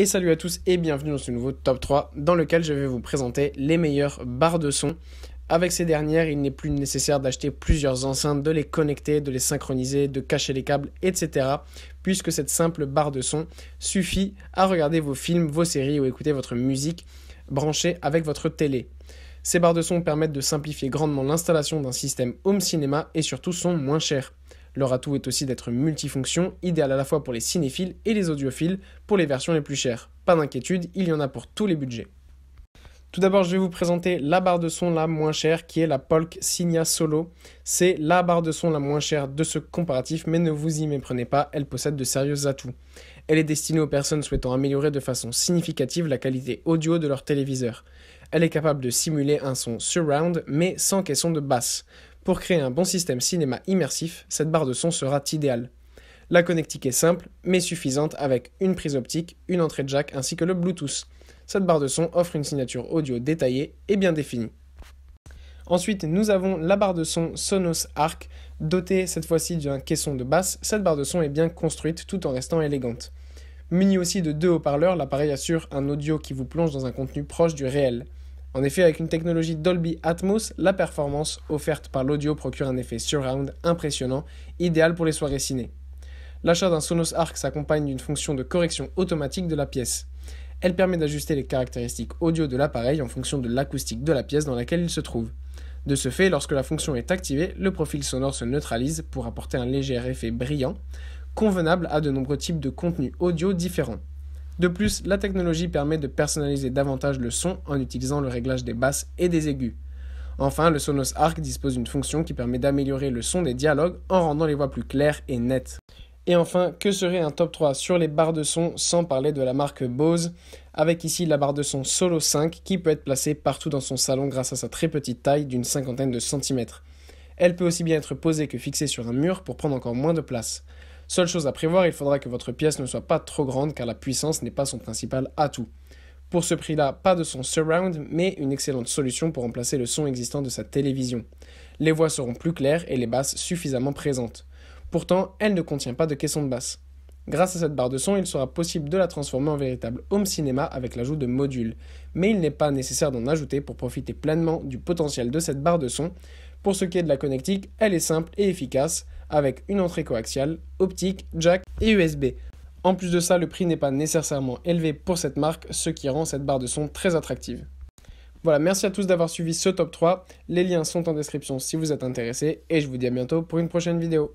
Et salut à tous et bienvenue dans ce nouveau top 3 dans lequel je vais vous présenter les meilleures barres de son. Avec ces dernières, il n'est plus nécessaire d'acheter plusieurs enceintes, de les connecter, de les synchroniser, de cacher les câbles, etc. Puisque cette simple barre de son suffit à regarder vos films, vos séries ou écouter votre musique branchée avec votre télé. Ces barres de son permettent de simplifier grandement l'installation d'un système home cinéma et surtout sont moins chères. Leur atout est aussi d'être multifonction, idéal à la fois pour les cinéphiles et les audiophiles, pour les versions les plus chères. Pas d'inquiétude, il y en a pour tous les budgets. Tout d'abord, je vais vous présenter la barre de son la moins chère qui est la Polk Signa Solo. C'est la barre de son la moins chère de ce comparatif, mais ne vous y méprenez pas, elle possède de sérieux atouts. Elle est destinée aux personnes souhaitant améliorer de façon significative la qualité audio de leur téléviseur. Elle est capable de simuler un son surround, mais sans caisson de basse. Pour créer un bon système cinéma immersif, cette barre de son sera idéale. La connectique est simple, mais suffisante avec une prise optique, une entrée jack ainsi que le Bluetooth. Cette barre de son offre une signature audio détaillée et bien définie. Ensuite, nous avons la barre de son Sonos Arc, dotée cette fois-ci d'un caisson de basse. Cette barre de son est bien construite tout en restant élégante. Munie aussi de deux haut-parleurs, l'appareil assure un audio qui vous plonge dans un contenu proche du réel. En effet, avec une technologie Dolby Atmos, la performance offerte par l'audio procure un effet surround impressionnant, idéal pour les soirées ciné. L'achat d'un Sonos Arc s'accompagne d'une fonction de correction automatique de la pièce. Elle permet d'ajuster les caractéristiques audio de l'appareil en fonction de l'acoustique de la pièce dans laquelle il se trouve. De ce fait, lorsque la fonction est activée, le profil sonore se neutralise pour apporter un léger effet brillant, convenable à de nombreux types de contenus audio différents. De plus, la technologie permet de personnaliser davantage le son en utilisant le réglage des basses et des aigus. Enfin, le Sonos Arc dispose d'une fonction qui permet d'améliorer le son des dialogues en rendant les voix plus claires et nettes. Et enfin, que serait un top 3 sur les barres de son sans parler de la marque Bose, avec ici la barre de son Solo 5 qui peut être placée partout dans son salon grâce à sa très petite taille d'une cinquantaine de centimètres. Elle peut aussi bien être posée que fixée sur un mur pour prendre encore moins de place. Seule chose à prévoir, il faudra que votre pièce ne soit pas trop grande car la puissance n'est pas son principal atout. Pour ce prix-là, pas de son surround, mais une excellente solution pour remplacer le son existant de sa télévision. Les voix seront plus claires et les basses suffisamment présentes. Pourtant, elle ne contient pas de caisson de basse. Grâce à cette barre de son, il sera possible de la transformer en véritable home cinéma avec l'ajout de modules, mais il n'est pas nécessaire d'en ajouter pour profiter pleinement du potentiel de cette barre de son. Pour ce qui est de la connectique, elle est simple et efficace, avec une entrée coaxiale, optique, jack et USB. En plus de ça, le prix n'est pas nécessairement élevé pour cette marque, ce qui rend cette barre de son très attractive. Voilà, merci à tous d'avoir suivi ce top 3. Les liens sont en description si vous êtes intéressés et je vous dis à bientôt pour une prochaine vidéo.